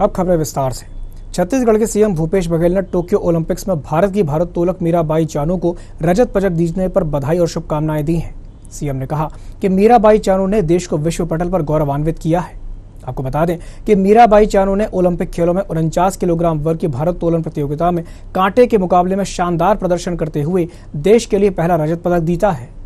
अब खबरें विस्तार से छत्तीसगढ़ के सीएम भूपेश बघेल ने टोक्यो ओलंपिक्स में भारत की भारत तोलक मीराबाई चानू को रजत पदक जीतने पर बधाई और शुभकामनाएं दी हैं सीएम ने कहा कि मीराबाई चानू ने देश को विश्व पटल पर गौरवान्वित किया है आपको बता दें कि मीराबाई चानू ने ओलंपिक खेलों में उनचास किलोग्राम वर्ग की भारत तोलन प्रतियोगिता में कांटे के मुकाबले में शानदार प्रदर्शन करते हुए देश के लिए पहला रजत पदक जीता है